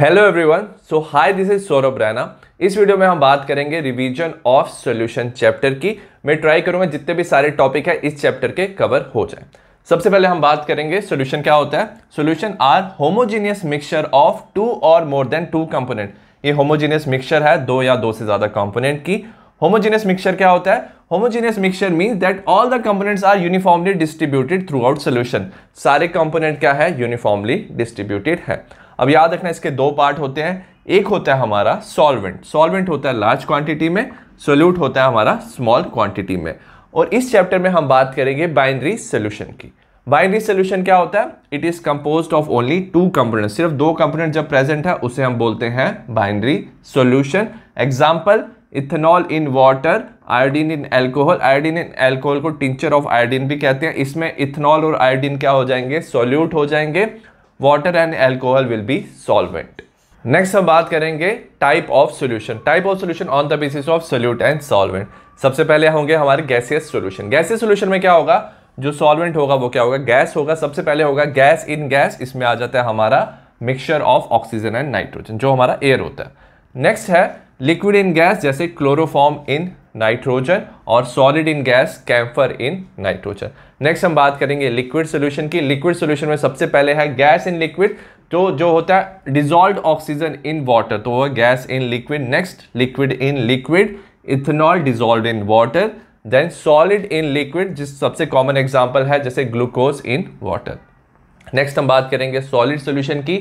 Hello everyone so hi this is Saurabh Raina इस video में हम बात करेंगे रिवीजन ऑफ सॉल्यूशन चैप्टर की मैं ट्राई करूंगा जितने भी सारे टॉपिक है इस चैप्टर के कवर हो जाए सबसे पहले हम बात करेंगे सॉल्यूशन क्या होता है solution are homogeneous mixture of two और मोर देन टू कंपोनेंट ये होमोजीनियस मिक्सचर है दो या दो से ज़्यादा कंपोनेंट की होमोजीनियस मिक्सचर क्या होता है homogeneous mixture means that all the components are uniformly distributed throughout solution सारे कंपोनेंट क्या है यूनिफॉर्मली डिस्ट्रीब्यूटेड है अब याद रखना इसके दो पार्ट होते हैं एक होता है हमारा सॉल्वेंट सॉल्वेंट होता है लार्ज क्वांटिटी में सोल्यूट होता है हमारा स्मॉल क्वांटिटी में और इस चैप्टर में हम बात करेंगे बाइनरी सोल्यूशन की बाइनरी सोल्यूशन क्या होता है it is compose of only two component सिर्फ दो कंपोनेंट जब प्रेजेंट है उसे हम बोलते हैं binary solution example ethanol in water iodine in alcohol iodine in alcohol को टिंचर ऑफ आयोडीन भी कहते हैं इसमें इथेनॉल और आयोडीन क्या हो जाएंगे सोल्यूट हो जाएंगे water and alcohol will be solvent next हम बात करेंगे type of solution type of solution on the basis of solute and solvent सबसे पहले होंगे हमारे गैसियस सोल्यूशन गैसियस सोल्यूशन में क्या होगा जो सॉल्वेंट होगा वो क्या होगा गैस होगा सबसे पहले होगा गैस इन गैस इसमें आ जाता है हमारा mixture of oxygen and nitrogen जो हमारा एयर होता है नेक्स्ट है लिक्विड इन गैस जैसे क्लोरोफॉर्म इन नाइट्रोजन और solid in gas camphor in nitrogen next हम बात करेंगे लिक्विड सोल्यूशन की लिक्विड सोल्यूशन में सबसे पहले है गैस इन लिक्विड तो जो होता है डिजोल्व ऑक्सीजन इन वाटर तो वह gas in liquid next liquid in liquid ethanol dissolve in water then solid in liquid जिस सबसे कॉमन एग्जाम्पल है जैसे ग्लूकोज इन वाटर नेक्स्ट हम बात करेंगे सॉलिड सोल्यूशन की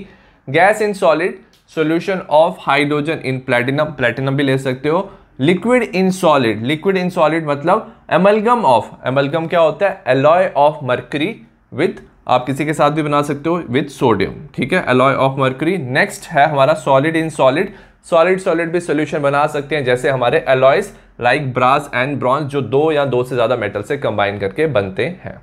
gas in solid solution of hydrogen in platinum platinum भी ले सकते हो liquid in solid liquid in solid मतलब एमलगम ऑफ एमलगम क्या होता है एलॉय ऑफ मर्करी विथ आप किसी के साथ भी बना सकते हो विथ सोडियम ठीक है एलॉय ऑफ मर्करी नेक्स्ट है हमारा solid in solid solid solid भी सोल्यूशन बना सकते हैं जैसे हमारे alloys like brass and bronze जो दो या दो से ज़्यादा मेटल से कंबाइन करके बनते हैं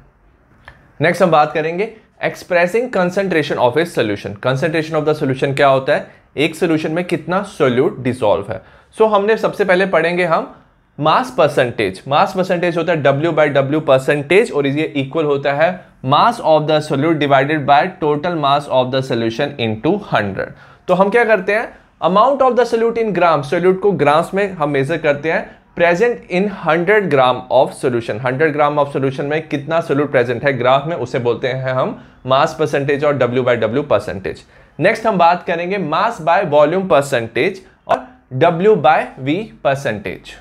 नेक्स्ट हम बात करेंगे expressing concentration of a solution concentration of the solution क्या होता है एक सोल्यूशन में कितना सोल्यूट डिसॉल्व है सो so, हमने सबसे पहले पढ़ेंगे हम मास परसेंटेज मास परसेंटेज होता है डब्ल्यू बाई डब्ल्यू परसेंटेज और ये इक्वल होता है mass of the solute divided by total mass of the solution into hundred तो हम क्या करते हैं amount of the solute in gram solute को ग्राम्स में हम मेजर करते हैं present in 100 gram of solution 100 gram of solution में कितना सोल्यूट प्रेजेंट है ग्राफ में उसे बोलते हैं हम मास परसेंटेज और W by W percentage next हम बात करेंगे मास बाय वॉल्यूम परसेंटेज और डब्ल्यू बाय वी परसेंटेज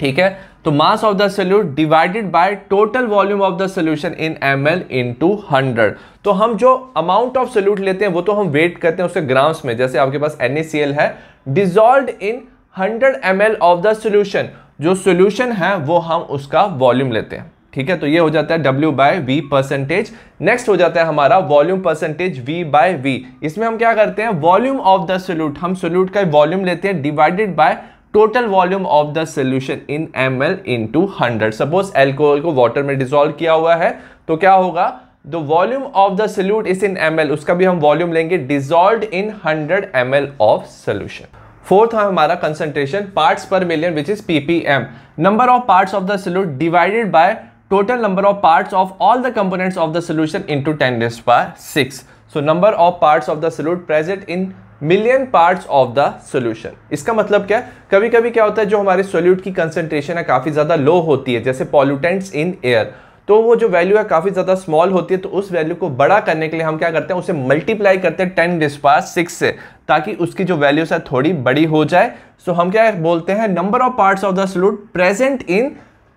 ठीक है तो mass of the solute divided by total volume of the solution in M L into hundred तो हम जो अमाउंट ऑफ सोल्यूट लेते हैं वो तो हम वेट करते हैं उसके ग्राम्स में जैसे आपके पास एन है dissolve in hundred M of the solution जो सोल्यूशन है वो हम उसका वॉल्यूम लेते हैं ठीक है तो ये हो जाता है W by V percentage next हो जाता है हमारा volume percentage V by V इसमें हम क्या करते हैं वॉल्यूम ऑफ द सोल्यूट हम सोल्यूट का वॉल्यूम लेते हैं divided bye total volume of the solution in M L into hundred suppose alcohol को वाटर में डिजोल्व किया हुआ है तो क्या होगा the volume of the solute is in M उसका भी हम वॉल्यूम लेंगे dissolve in hundred M of solution fourth है हमारा concentration parts per million which is PPM number of parts of the solute divided by टोटल number ऑफ of of all the the of the solution into ten डेज पर six so number of parts of the solute present in million parts of the solution इसका मतलब क्या है कभी कभी क्या होता है जो हमारे सोल्यूट की कंसेंट्रेशन है काफ़ी ज़्यादा लो होती है जैसे पॉल्यूटेंट्स इन एयर तो वो जो वैल्यू है काफ़ी ज़्यादा स्मॉल होती है तो उस वैल्यू को बड़ा करने के लिए हम क्या करते हैं उसे मल्टीप्लाई करते हैं टेन डिस्पास सिक्स से ताकि उसकी जो वैल्यूज है थोड़ी बड़ी हो जाए सो so हम क्या बोलते हैं number of parts of the solute present in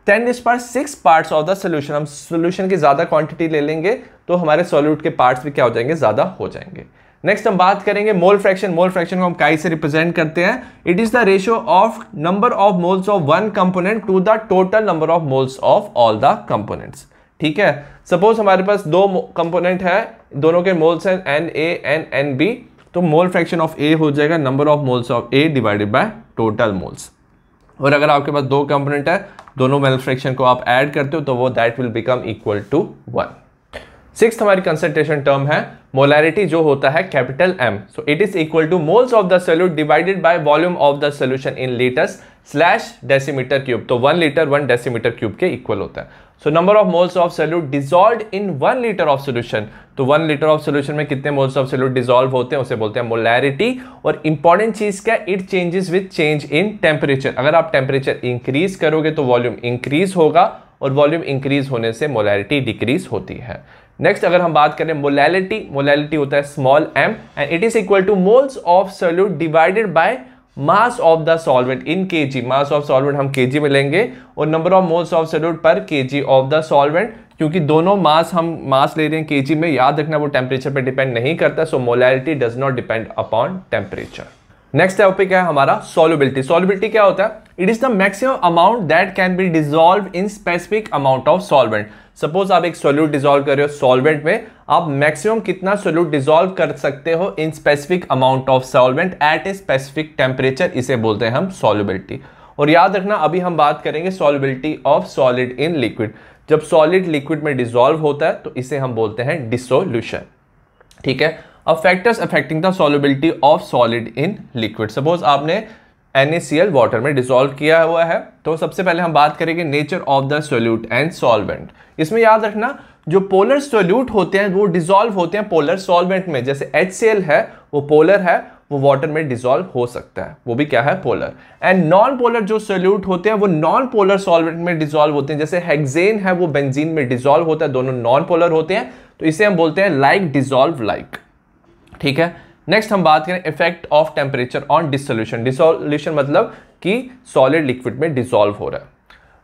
ten is per six parts of the solution हम सोल्यूशन की ज़्यादा क्वांटिटी ले लेंगे तो हमारे सोल्यूट के पार्ट्स भी क्या हो जाएंगे ज़्यादा हो जाएंगे नेक्स्ट हम बात करेंगे मोल फ्रैक्शन मोल फ्रैक्शन को हम काई से रिप्रेजेंट करते हैं it is the ratio of number of moles of one component to the total number of moles of all the components ठीक है सपोज हमारे पास दो कंपोनेंट है दोनों के मोल्स हैं N A N N B तो मोल फ्रैक्शन ऑफ ए हो जाएगा number of moles of A divided bye total moles और अगर आपके पास दो कंपोनेंट है दोनों मेल फ्रैक्शन को आप ऐड करते हो तो वो that will become equal to one six हमारी कंसेंट्रेशन टर्म है मोलैरिटी जो होता है capital M so it is equal to moles of the solute divided by volume of the solution in litres slash decimetre cube तो one litre one decimetre cube के equal होता है so number of moles of solute dissolve in one litre of solution तो one litre of solution में कितने moles of solute dissolve होते हैं उसे बोलते हैं मोलैरिटी और इंपॉर्टेंट चीज क्या it changes with change in temperature अगर आप टेम्परेचर इंक्रीज करोगे तो वॉल्यूम इंक्रीज होगा और वॉल्यूम इंक्रीज होने से मोलैरिटी डिक्रीज होती है नेक्स्ट अगर हम बात करें मोलैलिटी मोलैलिटी होता है small M and it is equal to moles of solute divided by mass of the solvent in KG mass of solvent हम केजी में लेंगे और number of moles of solute per KG of the solvent क्योंकि दोनों मास हम मास ले रहे हैं केजी में याद रखना वो टेम्परेचर पर डिपेंड नहीं करता so molality does not depend upon temperature next topic है हमारा सॉल्युबिलिटी सॉल्युबिलिटी क्या होता है it is the maximum amount that can be dissolve in specific amount of solvent suppose आप एक सोल्यूट डिजोल्व कर रहे हो सॉल्वेंट में आप मैक्सिमम कितना सोल्यूट डिजोल्व कर सकते हो in specific amount of solvent at a specific temperature इसे बोलते हैं हम सॉल्युबिलिटी और याद रखना अभी हम बात करेंगे solubility of solid in liquid जब सॉलिड लिक्विड में डिजोल्व होता है तो इसे हम बोलते हैं डिसोल्यूशन ठीक है अब factors affecting the solubility of solid in liquid suppose आपने एन वाटर में डिजोल्व किया हुआ है तो सबसे पहले हम बात करेंगे nature of the solute and solvent इसमें याद रखना जो पोलर सोल्यूट होते हैं वो डिजोल्व होते हैं पोलर सॉल्वेंट में जैसे एच है वो पोलर है वो वाटर में डिजोल्व हो सकता है वो भी क्या है पोलर एंड नॉन पोलर जो सोल्यूट होते हैं वो नॉन पोलर सॉल्वेंट में डिजोल्व होते हैं जैसे हेगजेन है वो बेंजीन में डिजोल्व होता है दोनों नॉन पोलर होते हैं तो इसे हम बोलते हैं लाइक डिजोल्व लाइक ठीक है नेक्स्ट हम बात करें effect of temperature on dissolution dissolution मतलब कि सॉलिड लिक्विड में डिसॉल्व हो रहा है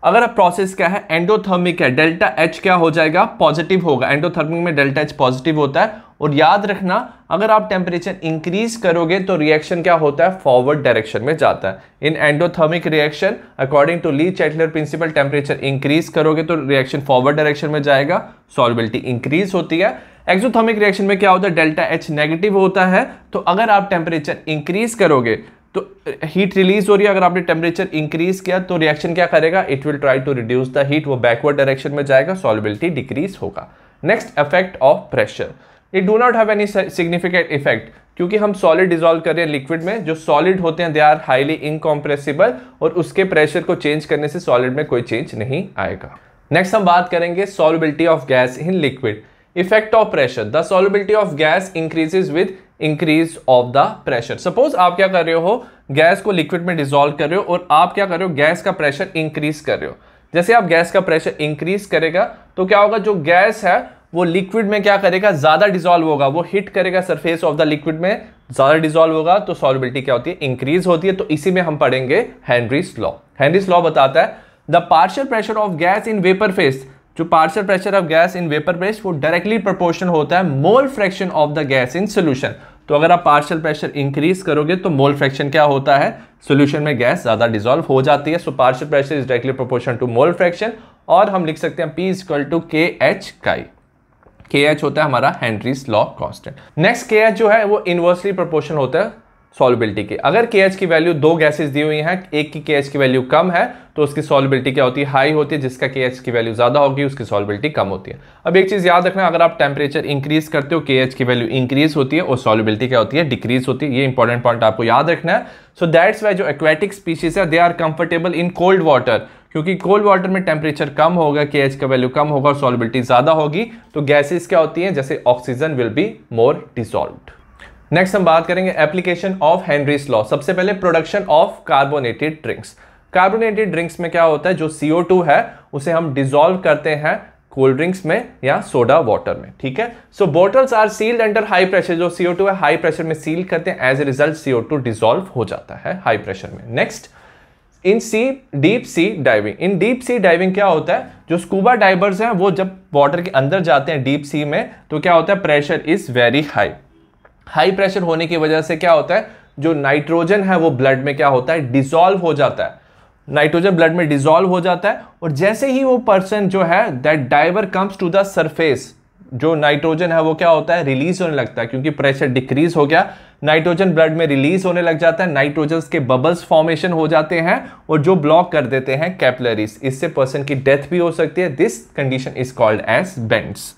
अगर अब प्रोसेस क्या है एंडोथर्मिक है डेल्टा एच क्या हो जाएगा पॉजिटिव होगा एंडोथर्मिक में डेल्टा एच पॉजिटिव होता है और याद रखना अगर आप टेम्परेचर इंक्रीज करोगे तो रिएक्शन क्या होता है फॉरवर्ड डायरेक्शन में जाता है in endothermic reaction according to Le Chatelier principle temperature increase करोगे तो रिएक्शन फॉरवर्ड डायरेक्शन में जाएगा सॉलिबिलिटी इंक्रीज होती है एक्सोथॉमिक रिएक्शन में क्या होता है डेल्टा एच नेगेटिव होता है तो अगर आप टेम्परेचर इंक्रीज करोगे तो हीट रिलीज हो रही है अगर आपने टेम्परेचर इंक्रीज किया तो रिएक्शन क्या करेगा it will try to reduce the heat वो बैकवर्ड डायरेक्शन में जाएगा सॉलिबिलिटी डिक्रीज होगा next effect of pressure it do not have any significant effect क्योंकि हम सॉलिड डिजॉल्व कर रहे हैं लिक्विड में जो सॉलिड होते हैं दे आर हाईली इनकॉम्प्रेसिबल और उसके प्रेशर को चेंज करने से सॉलिड में कोई चेंज नहीं आएगा नेक्स्ट हम बात करेंगे solubility of gas in liquid effect of pressure the solubility of gas increases with increase of the pressure suppose आप क्या कर रहे हो गैस को लिक्विड में डिजोल्व कर रहे हो और आप क्या कर रहे हो गैस का प्रेशर इंक्रीज कर रहे हो जैसे आप गैस का प्रेशर इंक्रीज करेगा तो क्या होगा जो गैस है वो लिक्विड में क्या करेगा ज़्यादा डिजोल्व होगा वो हिट करेगा सरफेस ऑफ द लिक्विड में ज़्यादा डिजोल्व होगा तो सॉलिबिलिटी क्या होती है इंक्रीज होती है तो इसी में हम पढ़ेंगे हैंनरीज लॉ हेनरीज लॉ बताता है the partial pressure of gas in vapour phase जो partial pressure of gas in vapour press वो डायरेक्टली प्रोपोर्शनल होता है mole fraction of the gas in solution तो अगर आप पार्शियल प्रेशर इंक्रीज करोगे तो मोल फ्रैक्शन क्या होता है सोल्यूशन में गैस ज़्यादा डिजोल्व हो जाती है so partial pressure is directly proportion to mole fraction और हम लिख सकते हैं P is equal to K H chi K H होता है हमारा Henry's law constant next K H जो है वो इनवर्सली प्रोपोर्शन होता है सॉलिबिलिटी की अगर के की वैल्यू दो गैसेज दी हुई हैं एक की के की वैल्यू कम है तो उसकी सॉलिबिलिटी क्या होती है हाई होती है जिसका के की वैल्यू ज़्यादा होगी उसकी सॉलिबिलिटी कम होती है अब एक चीज़ याद रखना अगर आप टेम्परेचर इंक्रीज करते हो के की वैल्यू इंक्रीज होती है और सॉलिबिलिटी क्या होती है डिक्रीज होती है ये इंपॉर्टेंट पॉइंट आपको याद रखना है सो दैट्स वाई जो एक्वेटिक स्पीशीज है they are comfortable in cold water क्योंकि कोल्ड वाटर में टेम्परेचर कम होगा के का वैल्यू कम होगा और सॉलिबिलिटी ज़्यादा होगी तो गैसेज क्या होती हैं जैसे oxygen will be more dissolve next हम बात करेंगे एप्लीकेशन ऑफ हेनरीज लॉ सबसे पहले production of carbonated drinks carbonated drinks में क्या होता है जो CO2 है उसे हम डिजोल्व करते हैं कोल्ड ड्रिंक्स में या सोडा वाटर में ठीक है so bottles are sealed under high pressure जो सीओ टू है हाई प्रेशर में सील करते हैं as a result CO two dissolve हो जाता है हाई प्रेशर में next in sea deep sea diving in deep sea diving क्या होता है जो स्कूबा डाइवर्स हैं वो जब वाटर के अंदर जाते हैं डीप सी में तो क्या होता है pressure is very high high pressure होने की वजह से क्या होता है जो नाइट्रोजन है वो ब्लड में क्या होता है डिसॉल्व हो जाता है नाइट्रोजन ब्लड में डिसॉल्व हो जाता है और जैसे ही वो पर्सन जो है that diver comes to the surface जो नाइट्रोजन है वो क्या होता है रिलीज होने लगता है क्योंकि प्रेशर डिक्रीज हो गया नाइट्रोजन ब्लड में रिलीज होने लग जाता है नाइट्रोजन के बबल्स फॉर्मेशन हो जाते हैं और जो ब्लॉक कर देते हैं कैपलरीज इससे पर्सन की डेथ भी हो सकती है this condition is called as bends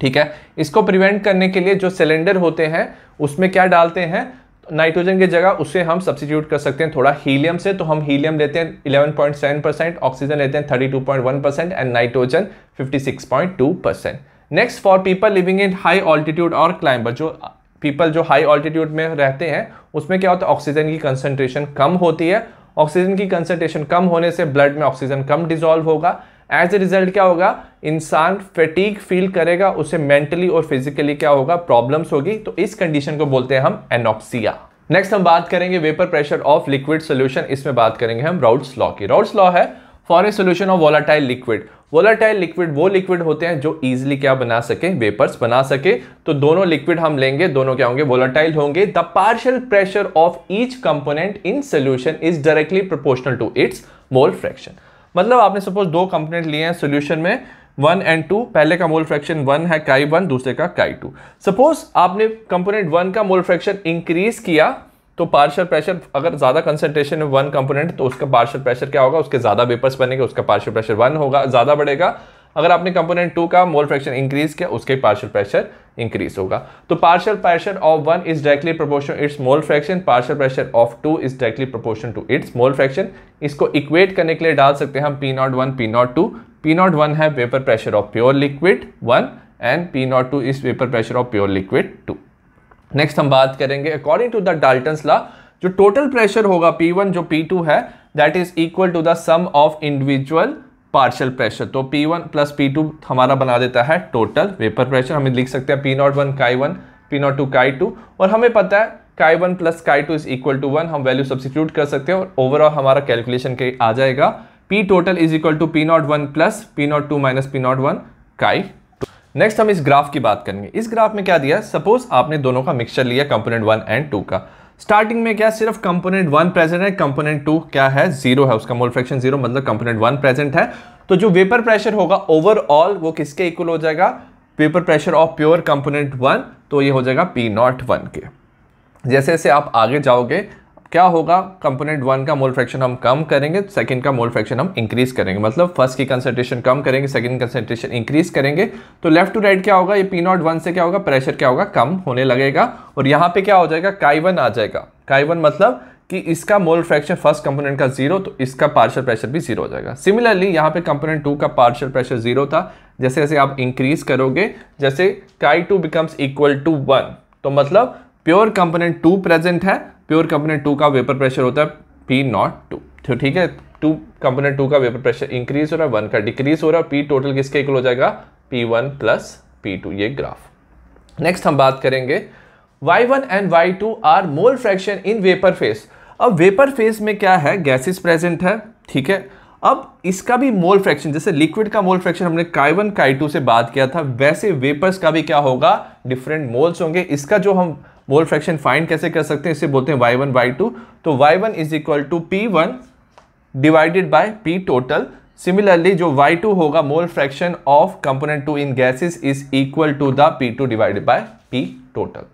ठीक है इसको प्रिवेंट करने के लिए जो सिलेंडर होते हैं उसमें क्या डालते हैं नाइट्रोजन की जगह उसे हम सब्सिट्यूट कर सकते हैं थोड़ा हीलियम से तो हम हीलियम लेते हैं 11.7 परसेंट ऑक्सीजन लेते हैं 32.1 percent and nitrogen 56.2 percent next for people living in high altitude और क्लाइंबर जो पीपल जो हाई ऑल्टीट्यूड में रहते हैं उसमें क्या होता है ऑक्सीजन की कंसनट्रेशन कम होती है ऑक्सीजन की कंसनट्रेशन कम होने से ब्लड में ऑक्सीजन कम डिजॉल्व होगा एज ए रिजल्ट क्या होगा इंसान फटीक फील करेगा उसे मेंटली और फिजिकली क्या होगा प्रॉब्लम्स होगी तो इस कंडीशन को बोलते हैं हम एनोक्सिया नेक्स्ट हम बात करेंगे vapour pressure of liquid solution इसमें बात करेंगे हम राउट्स लॉ की राउट्स लॉ है for a solution of volatile liquid volatile liquid वो लिक्विड होते हैं जो इजिली क्या बना सके वेपर्स बना सके तो दोनों लिक्विड हम लेंगे दोनों क्या होंगे वोलाटाइल होंगे the partial pressure of each component in solution is directly proportional to its mole fraction मतलब आपने सपोज दो कंपोनेंट लिए हैं सोल्यूशन में वन एंड टू पहले का मोल फ्रैक्शन वन है काई वन दूसरे का काई टू सपोज आपने कंपोनेंट वन का मोल फ्रैक्शन इंक्रीज किया तो पार्शियल प्रेशर अगर ज़्यादा कंसेंट्रेशन है वन कंपोनेंट तो उसका पार्शियल प्रेशर क्या होगा उसके ज़्यादा वेपर्स बनेंगे उसका पार्शियल प्रेशर वन होगा ज़्यादा बढ़ेगा अगर आपने कंपोनेंट टू का मोल फ्रैक्शन इंक्रीज किया उसके पार्शियल प्रेशर इंक्रीज होगा तो partial pressure of one is directly proportion its mole fraction partial pressure of two is directly proportion to its mole fraction इसको इक्वेट करने के लिए डाल सकते हैं हम P naught one P naught two P naught one है vapour pressure of pure liquid one and P naught two is vapour pressure of pure liquid two next हम बात करेंगे according to the Dalton law जो total pressure होगा P one जो P two है that is equal to the sum of individual partial pressure तो P one plus P two हमारा बना देता है टोटल वेपर प्रेशर हम लिख सकते हैं P naught one chi one P naught two chi two और हमें पता है chi one plus chi two is equal to one हम वैल्यू सब्सिट्यूट कर सकते हैं और ओवरऑल हमारा कैलकुलेशन के आ जाएगा P total is equal to P naught one plus P naught two minus P naught one chi two next हम इस ग्राफ की बात करेंगे इस ग्राफ में क्या दिया सपोज आपने दोनों का मिक्सचर लिया कंपोनेंट वन एंड टू का स्टार्टिंग में क्या सिर्फ कंपोनेंट वन प्रेजेंट है कंपोनेंट टू क्या है जीरो है उसका मोल फ्रैक्शन जीरो मतलब कंपोनेंट वन प्रेजेंट है तो जो वेपर प्रेशर होगा ओवरऑल वो किसके इक्वल हो जाएगा vapour pressure of pure component one तो ये हो जाएगा पी नॉट वन के जैसे जैसे आप आगे जाओगे क्या होगा कंपोनेंट वन का मोल फ्रैक्शन हम कम करेंगे सेकंड का मोल फ्रैक्शन हम इंक्रीज करेंगे मतलब फर्स्ट की कंसेंट्रेशन कम करेंगे सेकंड कंसेंट्रेशन इंक्रीज करेंगे तो लेफ्ट टू राइट क्या होगा ये पी नॉट वन से क्या होगा प्रेशर क्या होगा कम होने लगेगा और यहाँ पे क्या हो जाएगा काइवन आ जाएगा काइवन मतलब कि इसका मोल फ्रैक्शन फर्स्ट कंपोनेंट का जीरो तो इसका पार्शल प्रेशर भी जीरो हो जाएगा सिमिलरली यहाँ पे कंपोनेंट टू का पार्शल प्रेशर जीरो था जैसे जैसे आप इंक्रीज करोगे जैसे chi two becomes equal to one तो मतलब प्योर कंपोनेंट टू प्रेजेंट है प्योर कंपोनेंट टू का वेपर प्रेशर होता है पी नॉट टू तो ठीक है टू कंपोनेंट टू का वेपर प्रेशर इंक्रीज हो रहा है वन का डिक्रीज हो रहा है पी टोटल किसके इक्वल हो जाएगा P one plus P two ये ग्राफ नेक्स्ट हम बात करेंगे Y one and Y two are mole fraction in vapour phase अब वेपर फेस में क्या है गैसेस प्रेजेंट है ठीक है अब इसका भी मोल फ्रैक्शन जैसे लिक्विड का मोल फ्रैक्शन हमने काई वन काई टू से बात किया था वैसे वेपर्स का भी क्या होगा डिफरेंट मोल्स होंगे इसका जो हम मोल फ्रैक्शन फाइंड कैसे कर सकते हैं इसे बोलते हैं वाई वन वाई टू तो Y one is equal to P one divided by P total similarly जो वाई टू होगा mole fraction of component two in gases is equal to the P two divided by P total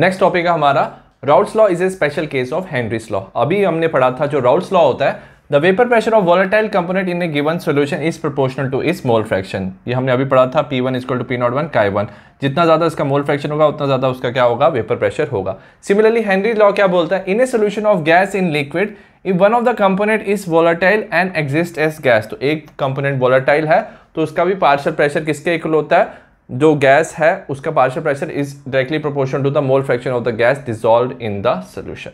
next topic है हमारा Raoult's law is a special case of Henry's law अभी हमने पढ़ा था जो Raoult's law होता है the vapour pressure of volatile component in a given solution is proportional to इस मोल फ्रैक्शन ये हमने अभी पढ़ा था P one is to P naught one chi one जितना ज़्यादा इसका मोल फ्रैक्शन होगा उतना ज़्यादा उसका क्या होगा वेपर प्रेशर होगा सिमिलरली हेनरी लॉ क्या बोलता है in a solution of gas in liquid if one of the component is volatile and exist as gas तो एक कंपोनेंट वॉलेटाइल है तो उसका भी पार्शल प्रेशर किसके इक्वल होता है जो गैस है उसका partial pressure is directly proportional to the mole fraction of the gas dissolve in the solution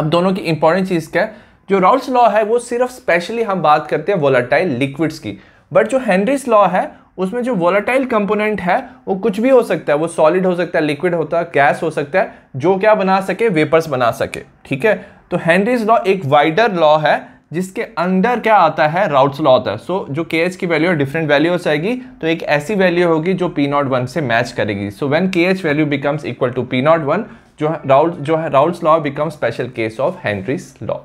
अब दोनों की इंपॉर्टेंट चीज़ क्या है जो राउल्स लॉ है वो सिर्फ स्पेशली हम बात करते हैं वोलाटाइल लिक्विड्स की बट जो हेनरीज लॉ है उसमें जो वोलाटाइल कंपोनेंट है वो कुछ भी हो सकता है वो सॉलिड हो सकता है लिक्विड होता है गैस हो सकता है जो क्या बना सके वेपर्स बना सके ठीक है तो हैंनरीज लॉ एक वाइडर लॉ है जिसके अंडर क्या आता है राउट्स लॉ आता है सो so, जो के की वैल्यू है डिफरेंट वैल्यू हो जाएगी तो एक ऐसी वैल्यू होगी जो पी नॉट वन से मैच करेगी so when K H value becomes equal to P naught one जो है राउल जो है Raoult's law become special case of Henry's law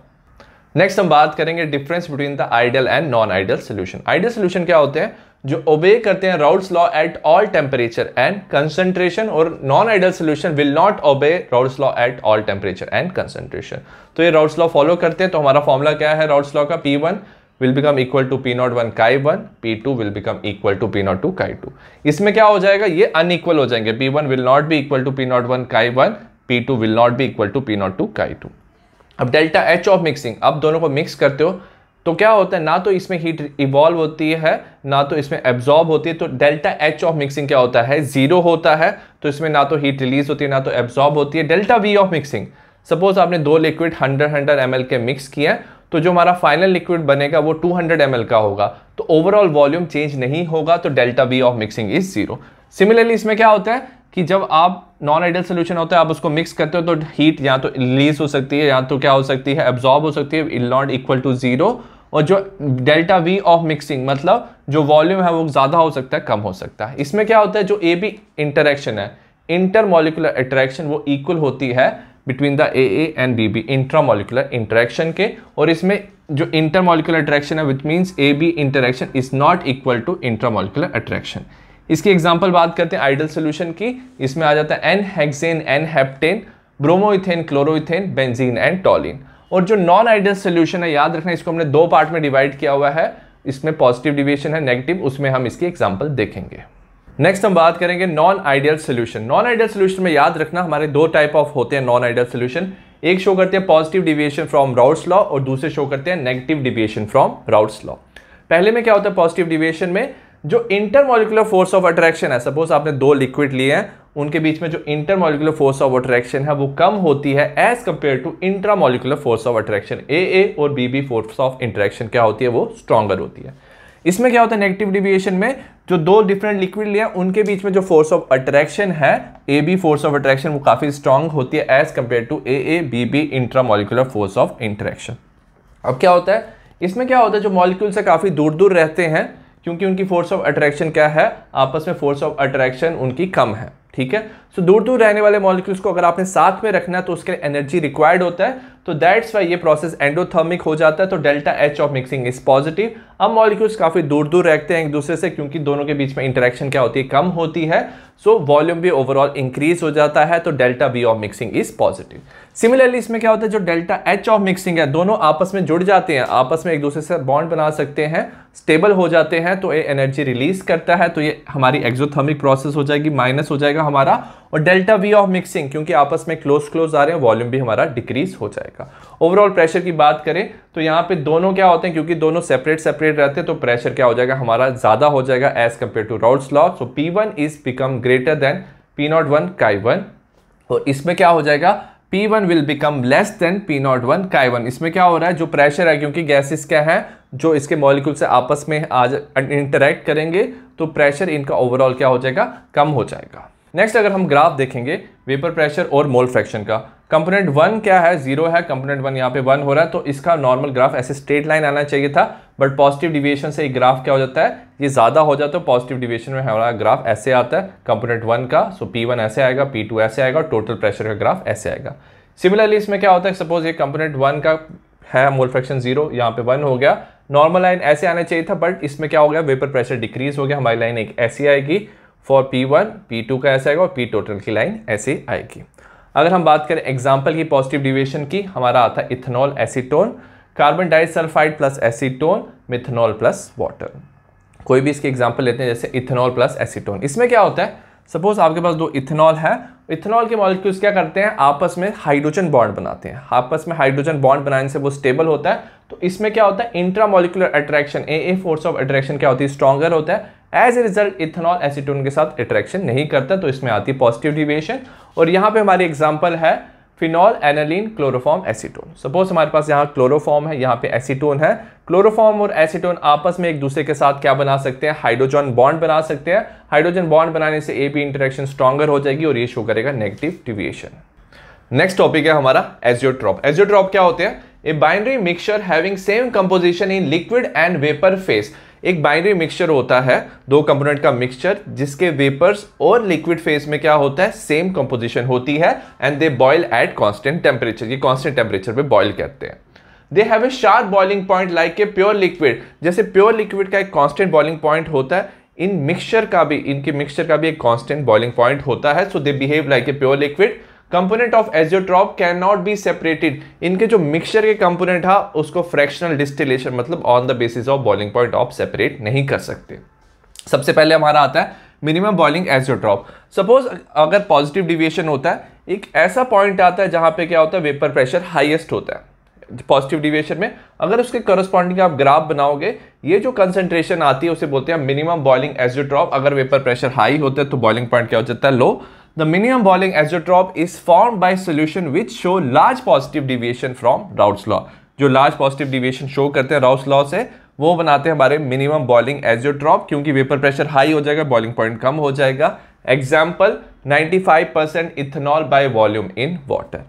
next हम बात करेंगे difference between the ideal and non ideal solution ideal solution क्या होते हैं जो ओबे करते हैं Raoult's law at all temperature and concentration और non ideal solution will not obey Raoul's law at all temperature and concentration तो ये Raoult's law follow करते हैं तो हमारा फॉर्मूला क्या है राउल्स लॉ का P one will become equal to P naught one chi one P two will become equal to P naught two chi two इसमें क्या हो जाएगा ये अनइक्वल हो जाएंगे P one will not be equal to P naught one chi one P two will not भी equal to P naught two chi two अब delta H of mixing अब दोनों को मिक्स करते हो तो क्या होता है ना तो इसमें हीट इवॉल्व होती है ना तो इसमें एब्जॉर्ब होती है तो डेल्टा एच ऑफ मिक्सिंग क्या होता है जीरो होता है तो इसमें ना तो हीट रिलीज होती है ना तो एब्जॉर्ब होती है delta V of mixing suppose आपने दो लिक्विड 100 हंड्रेड एम के मिक्स किए तो जो हमारा फाइनल लिक्विड बनेगा वो 200 एम का होगा तो ओवरऑल वॉल्यूम चेंज नहीं होगा तो delta V of mixing is zero similarly इसमें क्या होता है कि जब आप नॉन आइडियल सोल्यूशन होता है आप उसको मिक्स करते हो तो हीट या तो रिलीज हो सकती है या तो क्या हो सकती है एब्जॉर्ब हो सकती है नॉट इक्वल टू ज़ीरो और जो डेल्टा वी ऑफ मिक्सिंग मतलब जो वॉल्यूम है वो ज़्यादा हो सकता है कम हो सकता है इसमें क्या होता है जो ए बी इंटरेक्शन है इंटरमोलिकुलर अट्रैक्शन वो इक्वल होती है between the A A and B B intramolecular interaction के और इसमें जो इंटरमोलिकुलर अट्रैक्शन है which means A B interaction is not equal to intramolecular attraction इसकी एग्जाम्पल बात करते हैं आइडल सोल्यूशन की इसमें आ जाता है n hexane n heptane bromoethane chloroethane benzene and toluene और जो नॉन आइडियल सोल्यूशन है याद रखना इसको हमने दो पार्ट में डिवाइड किया हुआ है इसमें पॉजिटिव डिविएशन है नेगेटिव उसमें हम इसकी एग्जाम्पल देखेंगे नेक्स्ट हम बात करेंगे non ideal solution non ideal solution में याद रखना हमारे दो टाइप ऑफ होते हैं नॉन आइडियल सोल्यूशन एक शो करते हैं positive deviation from Raoult's law और दूसरे शो करते हैं negative deviation from Raoult's law पहले में क्या होता है पॉजिटिव डिविएशन में जो इंटरमोलिकुलर फोर्स ऑफ अट्रैक्शन है सपोज आपने दो लिक्विड लिए हैं उनके बीच में जो इंटरमोलिकुलर फोर्स ऑफ अट्रैक्शन है वो कम होती है as compare to intramolecular force of attraction A A और B B force of interaction क्या होती है वो स्ट्रॉगर होती है इसमें क्या होता है नेगेटिव डिविएशन में जो दो डिफरेंट लिक्विड लिया उनके बीच में जो फोर्स ऑफ अट्रैक्शन है A B force of attraction वो काफ़ी स्ट्रांग होती है as compare to A A B B intramolecular force of interaction अब क्या होता है इसमें क्या होता है जो मॉलिक्यूल से काफ़ी दूर दूर रहते हैं क्योंकि उनकी फोर्स ऑफ अट्रैक्शन क्या है आपस में फोर्स ऑफ अट्रैक्शन उनकी कम है ठीक है सो दूर दूर रहने वाले मॉलिक्यूल्स को अगर आपने साथ में रखना है तो उसके लिए एनर्जी रिक्वायर्ड होता है तो दैट्स वाई ये प्रोसेस एंडोथर्मिक हो जाता है तो delta H of mixing is positive अब मॉलिक्यूल्स काफ़ी दूर दूर रहते हैं एक दूसरे से क्योंकि दोनों के बीच में इंटरेक्शन क्या होती है कम होती है सो so, वॉल्यूम भी ओवरऑल इंक्रीज हो जाता है तो delta V of mixing is positive similarly इसमें क्या होता है जो डेल्टा एच ऑफ मिक्सिंग है दोनों आपस में जुड़ जाते हैं आपस में एक दूसरे से बॉन्ड बना सकते हैं स्टेबल हो जाते हैं तो ये एनर्जी रिलीज करता है तो ये हमारी एक्जोथर्मिक प्रोसेस हो जाएगी माइनस हो जाएगा हमारा और डेल्टा वी ऑफ मिक्सिंग क्योंकि आपस में क्लोज क्लोज आ रहे हैं वॉल्यूम भी हमारा डिक्रीज हो जाएगा ओवरऑल प्रेशर की बात करें तो यहाँ पे दोनों क्या होते हैं क्योंकि दोनों सेपरेट सेपरेट रहते हैं तो प्रेशर क्या हो जाएगा हमारा ज़्यादा हो जाएगा as compare to Raoult's law so P one is become greater than P naught one chi one और इसमें क्या हो जाएगा P1 will become less than P naught one chi one इसमें क्या हो रहा है जो प्रेशर है क्योंकि गैसेस क्या है जो इसके मॉलिक्यूल से आपस में आज इंटरेक्ट करेंगे तो प्रेशर इनका ओवरऑल क्या हो जाएगा कम हो जाएगा नेक्स्ट अगर हम ग्राफ देखेंगे वेपर प्रेशर और मोल फ्रैक्शन का कंपोनेंट वन क्या है जीरो है कंपोनेंट वन यहाँ पे वन हो रहा है तो इसका नॉर्मल ग्राफ ऐसे स्ट्रेट लाइन आना चाहिए था बट पॉजिटिव डिविएशन से एक ग्राफ क्या हो जाता है ये ज़्यादा हो जाता है पॉजिटिव तो डिविएशन में हमारा ग्राफ ऐसे आता है कंपोनेंट वन का सो पी वन ऐसे आएगा पी टू ऐसे आएगा और टोटल प्रेशर का ग्राफ ऐसे आएगा सिमिलरली इसमें क्या होता है सपोज ये कंपोनेंट वन का है मोल फ्रैक्शन जीरो यहाँ पे वन हो गया नॉर्मल लाइन ऐसे आना चाहिए था बट इसमें क्या हो गया वेपर प्रेशर डिक्रीज हो गया हमारी लाइन एक ऐसी आएगी for P one P two का ऐसे आएगा और पी टोटल की लाइन ऐसी आएगी अगर हम बात करें एग्जाम्पल की पॉजिटिव डिवेशन की हमारा आता है ethanol acetone carbon disulphide plus acetone methanol plus water कोई भी इसकी एग्जाम्पल लेते हैं जैसे इथेनॉल प्लस एसीटोन इसमें क्या होता है सपोज आपके पास दो इथेनॉल है इथेनॉल के मॉलिक्यूल्स क्या करते हैं आपस में हाइड्रोजन बॉन्ड बनाते हैं आपस में हाइड्रोजन बॉन्ड बनाने से वो स्टेबल होता है तो इसमें क्या होता है intra attraction A A force of attraction क्या होती है स्ट्रॉगर होता है as a result ethanol acetone के साथ अट्रैक्शन नहीं करता तो इसमें आती है पॉजिटिव डिविएशन और यहाँ पे हमारी एग्जाम्पल है phenol aniline chloroform acetone suppose हमारे पास यहाँ क्लोरोफॉर्म है यहाँ पे एसीटोन है क्लोरोफॉर्म और एसीटोन आपस में एक दूसरे के साथ क्या बना सकते हैं हाइड्रोजन बॉन्ड बना सकते हैं हाइड्रोजन बॉन्ड बनाने से ए पी इंटरेक्शन स्ट्रॉगर हो जाएगी और ये शो करेगा नेगेटिव डिविएशन नेक्स्ट टॉपिक है हमारा एजियोट्रॉप एजियोट्रॉप क्या होते हैं a binary mixture having same composition in liquid and vapour phase एक बाइनरी मिक्सचर होता है दो कंपोनेंट का मिक्सचर जिसके वेपर्स और लिक्विड फेज में क्या होता है सेम कंपोजिशन होती है and they boil at constant temperature ये कॉन्स्टेंट टेम्परेचर पे बॉयल करते हैं they have a sharp boiling point like a pure liquid जैसे प्योर लिक्विड का एक कॉन्स्टेंट बॉइलिंग पॉइंट होता है इन मिक्सचर का भी इनके मिक्सचर का भी एक कांस्टेंट बॉइलिंग पॉइंट होता है so they behave like a pure liquid component of azeotrope can not be separated इनके जो मिक्सचर के कंपोनेंट था उसको फ्रैक्शनल डिस्टिलेशन मतलब on the basis of boiling point of separate नहीं कर सकते सबसे पहले हमारा आता है मिनिमम बॉइलिंग एजियोट्रॉप सपोज अगर पॉजिटिव डिविएशन होता है एक ऐसा पॉइंट आता है जहां पे क्या होता है वेपर प्रेशर हाइएस्ट होता है पॉजिटिव डिविएशन में अगर उसके करस्पॉन्डिंग आप ग्राफ बनाओगे ये जो कंसेंट्रेशन आती है उसे बोलते हैं मिनिमम बॉइलिंग एजियोट्रॉप अगर वेपर प्रेशर हाई होता है तो बॉइलिंग पॉइंट क्या हो जाता है low the minimum Bolling azeotrope is formed by solution which show large positive deviation from Routes law. जो लार्ज पॉजिटिव डिविएशन शो करते हैं राउस लॉ से वो बनाते हैं हमारे मिनिमम बॉलिंग एजियोट्रॉप क्योंकि वेपर प्रेशर हाई हो जाएगा बॉलिंग पॉइंट कम हो जाएगा example 95% percent ethanol by volume in water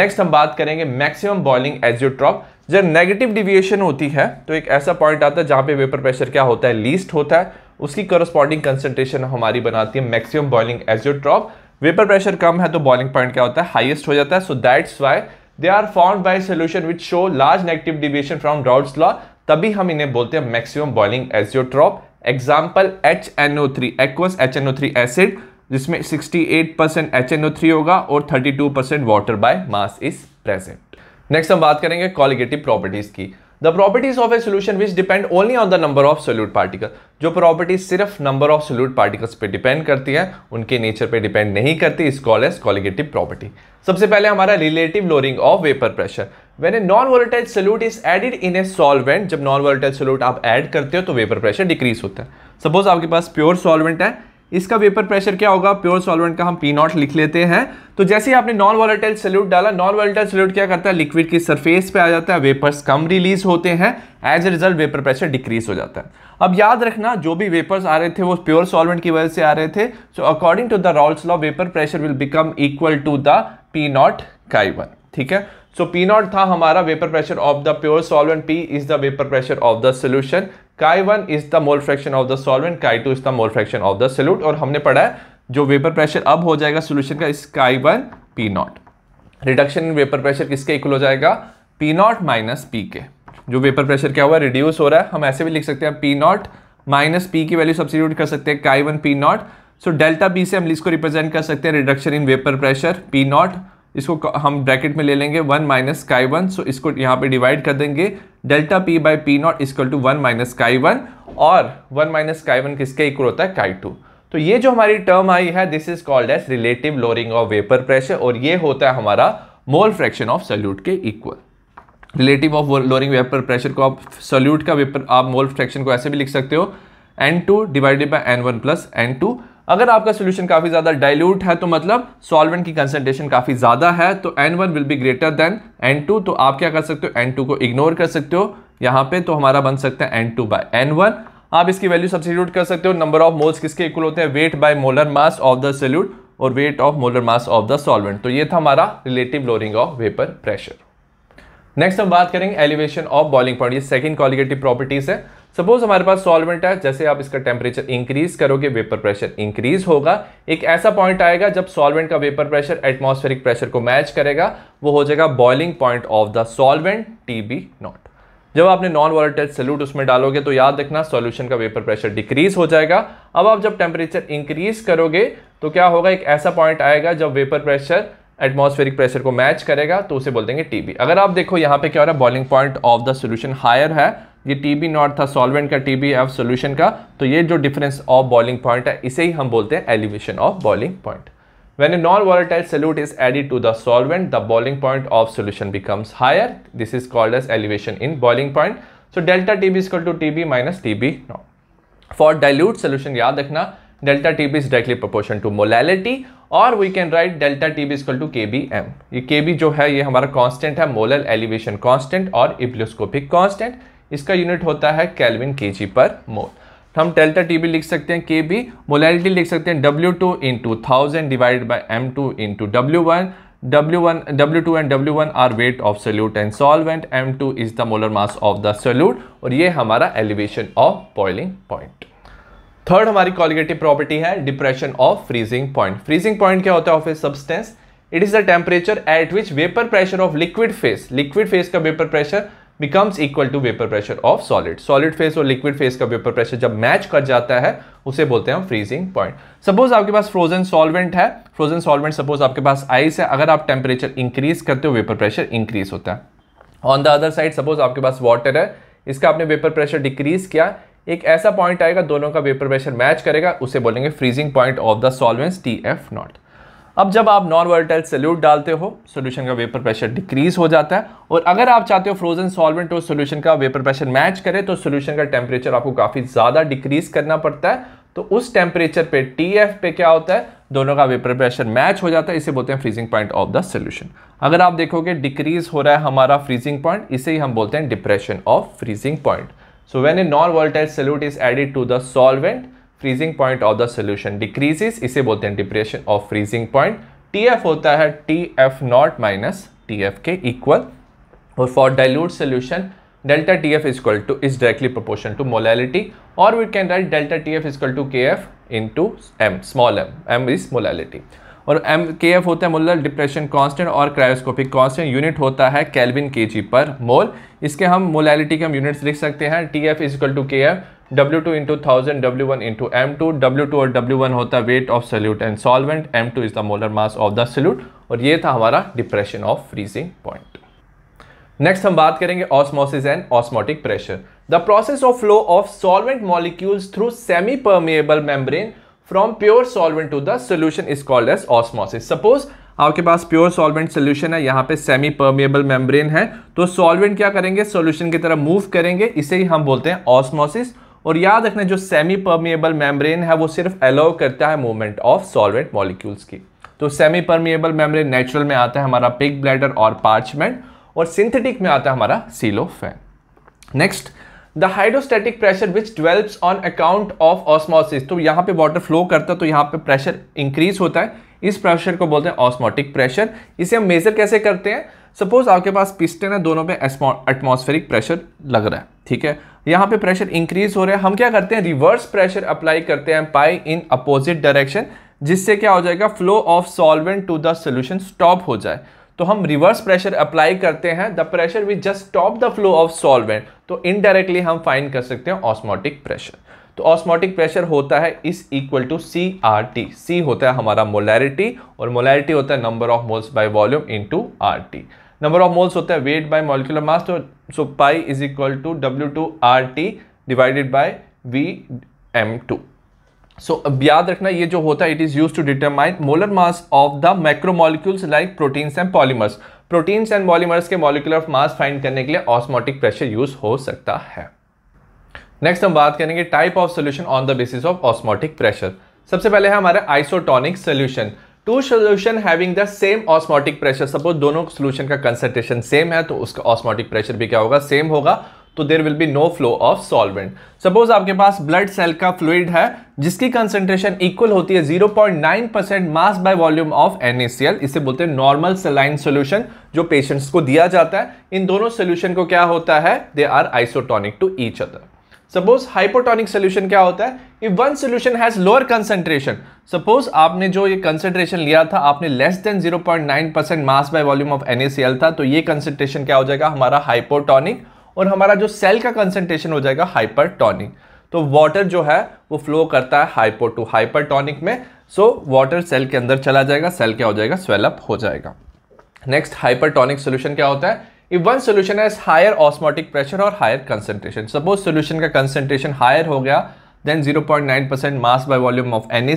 next हम बात करेंगे मैक्सिमम बॉलिंग एजियोट्रॉप जब नेगेटिव डिविएशन होती है तो एक ऐसा पॉइंट आता है जहां पे वेपर प्रेशर क्या होता है लीस्ट होता है उसकी करस्पॉन्डिंग कंसेंट्रेशन हमारी बनाती है maximum boiling azeotrope vapour pressure कम है तो बॉइलिंग पॉइंट क्या होता है हाइएस्ट हो जाता है so that's why they are form by solution which show large negative deviation from ड्राउट लॉ तभी हम इन्हें बोलते हैं maximum boiling azeotrope example H N O three aqueous H N O three acid जिसमें sixty eight percent H N O three होगा और thirty two percent water by mass is present next हम बात करेंगे कॉलिगेटिव प्रॉपर्टीज की the properties of a solution which depend only on the number of solute particle जो property सिर्फ number of solute particles पे depend करती है उनके नेचर पे डिपेंड नहीं करती इस कॉल एज कॉलिगेटिव प्रॉपर्टी सबसे पहले हमारा relative lowering of vapour pressure when a non volatile solute is added in a solvent जब नॉन वोलेटाइल सोल्यूट आप एड करते हो तो वेपर प्रेशर डिक्रीज होता है सपोज आपके पास प्योर सॉल्वेंट है इसका वेपर प्रेशर क्या होगा प्योर सॉल्वेंट का हम पी नॉट लिख लेते हैं तो जैसे ही आपने नॉन वॉलेटाइल सल्यूट डाला नॉन वॉलेटाइल सल्यूट क्या करता है लिक्विड की सरफेस पे आ जाता है वेपर्स कम रिलीज होते हैं as a result vapour pressure decrease हो जाता है अब याद रखना जो भी वेपर्स आ रहे थे वो प्योर सॉल्वेंट की वजह से आ रहे थे so according to the Raoult's law vapour pressure will become equal to the P naught chi one ठीक है सो पी नॉट था हमारा vapour pressure of the pure solvent P is the vapour pressure of the solution chi one is the mole fraction of the solvent chi two is the mole fraction of the solute और हमने पढ़ा है जो vapour pressure अब हो जाएगा solution का इस chi one P naught reduction in vapour pressure किसके इक्वल हो जाएगा पी नॉट माइनस पी के जो वेपर प्रेशर क्या हुआ है रिड्यूस हो रहा है हम ऐसे भी लिख सकते हैं पी नॉट माइनस पी की वैल्यू सब्सिट्यूट कर सकते हैं chi one P naught so delta B से हम इसको रिप्रेजेंट कर सकते हैं reduction in vapour pressure P naught इसको हम ब्रैकेट में ले लेंगे one minus chi one so इसको यहाँ पे डिवाइड कर देंगे delta P by P naught is equal to one minus chi one और वन माइनस काई वन किसके इक्वल होता है काई टू तो ये जो हमारी टर्म आई है this is called as relative lowering of vapour pressure और ये होता है हमारा मोल फ्रैक्शन ऑफ सल्यूट के equal relative of lowering vapour pressure को आप सल्यूट का वेपर आप मोल फ्रैक्शन को ऐसे भी लिख सकते हो N two divided by N one plus N two अगर आपका सोल्यूशन काफ़ी ज़्यादा डाइल्यूट है तो मतलब सॉल्वेंट की कंसेंट्रेशन काफ़ी ज़्यादा है तो N one will be greater than N two तो आप क्या कर सकते हो एन टू को इग्नोर कर सकते हो यहां पे तो हमारा बन सकता है N two by N one आप इसकी वैल्यू सब्सिट्यूट कर सकते हो नंबर ऑफ मोल्स किसके इक्वल होते हैं weight by molar mass of the solute और weight of molar mass of the solvent तो ये था हमारा relative lowering of vapour pressure next हम बात करेंगे एलिवेशन ऑफ बॉइलिंग पॉइंट ये सेकंड क्वालिगेटिव प्रॉपर्टीज है सपोज हमारे पास सॉल्वेंट है जैसे आप इसका टेम्परेचर इंक्रीज करोगे वेपर प्रेशर इंक्रीज होगा एक ऐसा पॉइंट आएगा जब सॉल्वेंट का वेपर प्रेशर एटमॉस्फेरिक प्रेशर को मैच करेगा वो हो जाएगा boiling point of the solvent T B naught जब आपने नॉन वॉलेटाइल सल्यूट उसमें डालोगे तो याद रखना सॉल्यूशन का वेपर प्रेशर डिक्रीज हो जाएगा अब आप जब टेम्परेचर इंक्रीज करोगे तो क्या होगा एक ऐसा पॉइंट आएगा जब वेपर प्रेशर एटमॉस्फेरिक प्रेशर को मैच करेगा तो उसे बोल देंगे टीबी अगर आप देखो यहाँ पे क्या हो रहा है boiling point of the solution higher है ये टी बी नॉट था सॉल्वेंट का टी बी एफ सोल्यूशन का तो ये जो डिफरेंस ऑफ बॉइलिंग पॉइंट है इसे ही हम बोलते हैं elevation of boiling point when a non volatile solute is added to the solvent the boiling point of solution becomes higher this is called as elevation in boiling point so delta T B is equal to T B minus T B naught for dilute solution याद रखना delta T B is directly proportion to molality और we can write delta T B is to K B M ये K B जो है ये हमारा constant है molal elevation constant और इब्लियोस्कोपिक कॉन्स्टेंट इसका यूनिट होता है कैलविन के जी पर मोल हम डेल्टा टी भी लिख सकते हैं के बी मोलैलिटी लिख सकते हैं W two into thousand divide by M two into W one W one W two and W one are weight of solute and solvent M two is the molar mass of the solute और ये हमारा elevation of boiling point third हमारी colligative property है depression of freezing point freezing point क्या होता है of a substance it is the temperature at which vapour pressure of liquid phase liquid phase का vapour pressure becomes equal to vapour pressure of solid solid phase और liquid phase का vapour pressure जब match कर जाता है उसे बोलते हैं हम फ्रीजिंग पॉइंट सपोज आपके पास फ्रोजन सॉल्वेंट है फ्रोजन सॉल्वेंट सपोज आपके पास आइस है अगर आप टेम्परेचर इंक्रीज करते हो वेपर प्रेशर इंक्रीज होता है on the other side suppose आपके पास वाटर है इसका आपने वेपर प्रेशर डिक्रीज किया एक ऐसा पॉइंट आएगा दोनों का वेपर प्रेशर मैच करेगा उसे बोलेंगे freezing point of the solvents T F naught अब जब आप नॉन वर्टाइल सोल्यूट डालते हो सोल्यूशन का वेपर प्रेशर डिक्रीज हो जाता है और अगर आप चाहते हो फ्रोजन सॉल्वेंट और सोल्यूशन का वेपर प्रेशर मैच करे तो सोल्यूशन का टेम्परेचर आपको काफ़ी ज़्यादा डिक्रीज करना पड़ता है तो उस टेम्परेचर पे टी एफ पे क्या होता है दोनों का वेपर प्रेशर मैच हो जाता है इसे बोलते हैं freezing point of the solution अगर आप देखोगे डिक्रीज हो रहा है हमारा फ्रीजिंग पॉइंट इसे ही हम बोलते हैं depression of freezing point so when a non volatile solute is added to the solvent freezing point of the solution decreases इसे बोलते हैं depression of freezing point T F होता है T F naught minus T F के equal और for dilute solution F is equal to is directly proportion to molality और we can write delta T F tf to K F into M small M M is molality और M K F होता है molar depression constant और cryoscopic constant unit होता है kelvin के जी पर मोल इसके हम मोलैलिटी के हम यूनिट्स लिख सकते हैं T F is equal to K F W2 two into thousand W one into M two W two और डब्ल्यू वन होता है weight of solute and solvent M two is the molar mass of the solute और ये था हमारा depression of freezing point next हम बात करेंगे osmosis and osmotic pressure the process of flow of solvent molecules through semi permeable membrane from pure solvent to the solution is called as osmosis suppose आपके पास pure solvent solution है यहाँ पे semi permeable membrane है तो solvent क्या करेंगे solution की तरफ मूव करेंगे इसे ही हम बोलते हैं ऑस्मोसिस और याद रखना जो सेमी परमिएबल मेम्ब्रेन है वो सिर्फ अलाउ करता है मूवमेंट ऑफ सॉल्वेंट मॉलिक्यूल्स की तो सेमी परमिएबल मेम्ब्रेन नेचुरल में आता है हमारा पिग ब्लैडर और पार्चमेंट और सिंथेटिक में आता है हमारा cellophane next the hydrostatic pressure which develops on account of osmosis तो यहाँ पे वाटर फ्लो करता है तो यहाँ पे प्रेशर इंक्रीज होता है इस प्रेशर को बोलते हैं ऑस्मोटिक प्रेशर इसे हम मेजर कैसे करते हैं सपोज आपके पास पिस्टन है दोनों पे एटमॉस्फेरिक प्रेशर लग रहा है ठीक है यहाँ पे प्रेशर इंक्रीज हो रहा है हम क्या करते हैं रिवर्स प्रेशर अप्लाई करते हैं पाई इन अपोजिट डायरेक्शन जिससे क्या हो जाएगा flow of solvent to the solution stop हो जाए तो हम रिवर्स प्रेशर अप्लाई करते हैं the pressure which just stop the flow of solvent तो इनडायरेक्टली हम फाइन कर सकते हैं ऑस्मोटिक प्रेशर तो ऑस्मोटिक प्रेशर होता है इस equal to C R T C होता है हमारा मोलैरिटी और मोलैरिटी होता है number of moles by volume into R T number of moles होता है वेट बाय मॉलिकुलर मास तो so pi is equal to W two R T divided by V M two so अब याद रखना ये जो होता है it is used to determine molar mass of the macromolecules like proteins and polymers proteins and polymers के molecular mass find करने के लिए ऑस्मोटिक प्रेशर यूज हो सकता है नेक्स्ट हम बात करेंगे type of solution on the basis of osmotic pressure सबसे पहले है हमारा isotonic solution two solution having the same osmotic pressure suppose दोनों सोल्यूशन का कंसेंट्रेशन सेम है तो उसका ऑस्मोटिक प्रेशर भी क्या होगा सेम होगा तो there will be no flow of solvent suppose आपके पास ब्लड सेल का फ्लूड है जिसकी कंसेंट्रेशन इक्वल होती है 0.9 percent mass by volume of L इसे बोलते हैं नॉर्मल सलाइन सोल्यूशन जो पेशेंट्स को दिया जाता है इन दोनों सोल्यूशन को क्या होता है they are isotonic to each other suppose hypotonic solution क्या होता है if one solution has lower concentration suppose आपने जो ये कंसेंट्रेशन लिया था आपने less than 0.9 percent mass by volume of N था तो ये कंसेंट्रेशन क्या हो जाएगा हमारा हाइपोटोनिक और हमारा जो सेल का कंसेंट्रेशन हो जाएगा हाइपरटोनिक तो वाटर जो है वो फ्लो करता है हाइपो टू हाइपरटोनिक में सो वाटर सेल के अंदर चला जाएगा सेल क्या हो जाएगा स्वेलअप हो जाएगा नेक्स्ट हाइपरटोनिक सोल्यूशन क्या होता है if one solution has higher osmotic pressure or higher concentration suppose solution का concentration higher हो गया than 0.9 percent mass by volume of N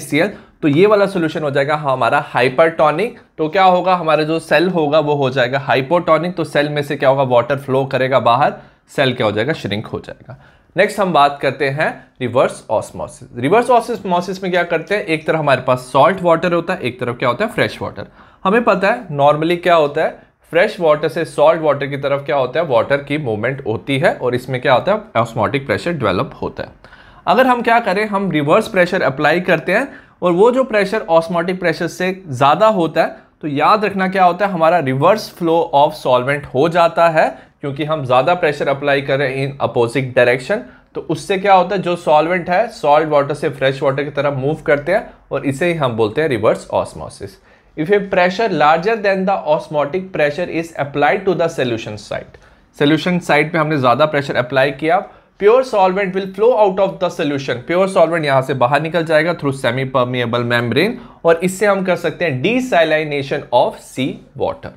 तो ये वाला सोल्यूशन हो जाएगा हमारा हाइपरटॉनिक तो क्या होगा हमारा जो सेल होगा वो हो जाएगा हाइपोटॉनिक तो सेल में से क्या होगा वाटर फ्लो करेगा बाहर सेल क्या हो जाएगा श्रिंक हो जाएगा नेक्स्ट हम बात करते हैं रिवर्स ऑस्मोसिस रिवर्स ऑस्मोसिस में क्या करते हैं एक तरफ हमारे पास सॉल्ट वाटर होता है एक तरफ क्या होता है फ्रेश वाटर हमें पता है नॉर्मली क्या होता है फ्रेश वाटर से सॉल्ट वाटर की तरफ क्या होता है वाटर की मूवमेंट होती है और इसमें क्या होता है ऑस्मोटिक प्रेशर डेवलप होता है अगर हम क्या करें हम रिवर्स प्रेशर अप्लाई करते हैं और वो जो प्रेशर ऑस्मोटिक प्रेशर से ज़्यादा होता है तो याद रखना क्या होता है हमारा रिवर्स फ्लो ऑफ सॉल्वेंट हो जाता है क्योंकि हम ज़्यादा प्रेशर अप्लाई करें इन अपोजिट डायरेक्शन तो उससे क्या होता है जो सॉल्वेंट है सॉल्ट वाटर से फ्रेश वाटर की तरफ मूव करते हैं और इसे ही हम बोलते हैं reverse osmosis if a pressure larger than the osmotic pressure is applied to the solution site solution site पे हमने ज़्यादा प्रेशर अप्लाई किया pure solvent will flow out of the solution pure solvent यहां से बाहर निकल जाएगा थ्रू सेमी परमिएबल मेम्ब्रेन और इससे हम कर सकते हैं desalination of sea water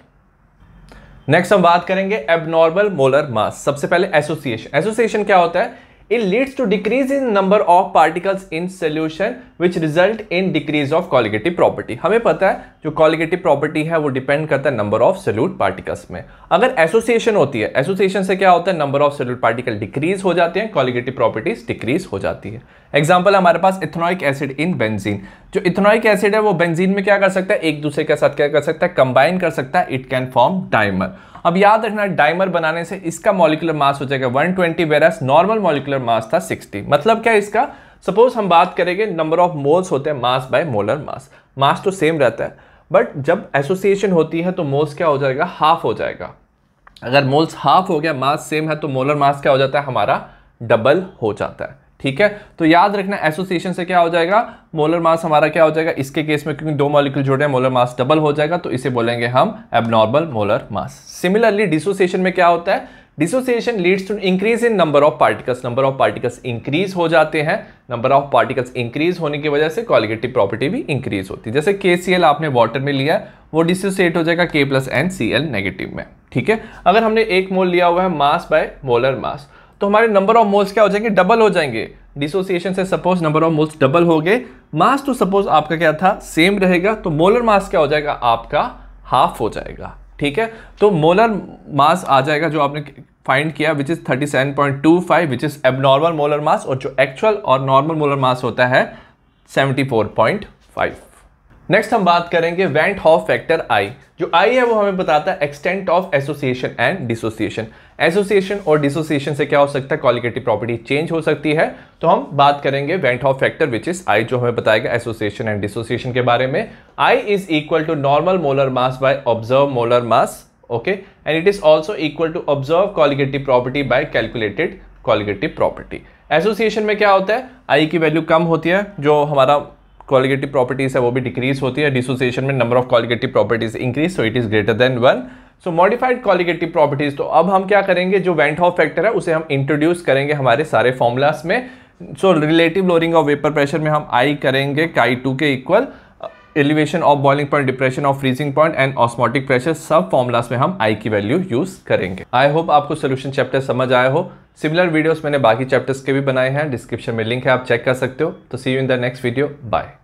next हम बात करेंगे एबनॉर्मल मोलर मास सबसे पहले एसोसिएशन एसोसिएशन क्या होता है it leads to decrease in number of particles in solution which result in decrease of colligative property हमें पता है जो colligative property है वो depend करता है number of solute particles में अगर association होती है association से क्या होता है number of solute particle decrease हो जाते हैं colligative properties decrease हो जाती है example हमारे पास इथेनॉइक एसिड इन बेंजीन जो इथेनॉइक एसिड है वो बेंजीन में क्या कर सकता है एक दूसरे के साथ क्या कर सकता है कंबाइन कर सकता है इट कैन फॉर्म डाइमर अब याद रखना डाइमर बनाने से इसका मॉलिकुलर मास हो जाएगा 120 twenty whereas normal molecular mass था 60 मतलब क्या इसका सपोज हम बात करेंगे नंबर ऑफ मोल्स होते हैं मास बाय मोलर मास मास तो सेम रहता है बट जब एसोसिएशन होती है तो मोल्स क्या हो जाएगा हाफ हो जाएगा अगर मोल्स हाफ हो गया मास सेम है तो मोलर मास क्या हो जाता है हमारा डबल हो जाता है ठीक है तो याद रखना एसोसिएशन से क्या हो जाएगा मोलर मास हमारा क्या हो जाएगा इसके केस में क्योंकि दो मॉलिक्यूल जुड़े हैं मोलर मास डबल हो जाएगा तो इसे बोलेंगे हम abnormal molar mass similarly dissociation में क्या होता है dissociation leads to increase in number of particles number of particles increase हो जाते हैं नंबर ऑफ पार्टिकल्स इंक्रीज होने की वजह से क्वालिगेटिव प्रॉपर्टी भी इंक्रीज होती है जैसे के आपने वाटर में लिया वो डिसोसिएट हो जाएगा K plus N C L negative में ठीक है अगर हमने एक मोल लिया हुआ है मास बाय मोलर मास तो हमारे नंबर ऑफ मोल्स क्या हो जाएंगे डबल हो जाएंगे डिसोसिएशन से suppose number of moles double हो गए मास तो सपोज आपका क्या था सेम रहेगा तो मोलर मास क्या हो जाएगा आपका हाफ हो जाएगा ठीक है तो मोलर मास आ जाएगा जो आपने फाइंड किया which is 37.25 which is abnormal molar mass और जो एक्चुअल और नॉर्मल मोलर मास होता है 74.5 नेक्स्ट हम बात करेंगे वेंट हॉफ फैक्टर आई जो आई है वो हमें बताता है extent of association and dissociation association और डिसोसिएशन से क्या हो सकता है क्वालिकेटिव प्रॉपर्टी चेंज हो सकती है तो हम बात करेंगे van't Hoff factor which is I जो हमें बताएगा एसोसिएशन एंड डिसोसिएशन के बारे में I is equal to normal molar mass by observed molar mass okay and it is also equal to observed colligative property by calculated colligative property association में क्या होता है आई की वैल्यू कम होती है जो हमारा कॉलिगेटिव प्रॉपर्टीज़ है वो भी डिक्रीज होती है डिसोसिएशन में number of colligative properties increase so it is greater than one so modified colligative properties तो अब हम क्या करेंगे जो वेंट हॉफ फैक्टर है उसे हम इंट्रोड्यूस करेंगे हमारे सारे फॉर्मुलास में so relative lowering of vapour pressure में हम आई करेंगे काई टू के equal elevation of boiling point depression of freezing point and osmotic pressure सब फॉर्मुलाज में हम आई की वैल्यू यूज करेंगे आई होप आपको सोल्यूशन चैप्टर समझ आया हो सिमिलर वीडियोस मैंने बाकी चैप्टर्स के भी बनाए हैं डिस्क्रिप्शन में लिंक है आप चेक कर सकते हो तो see you in the next video bye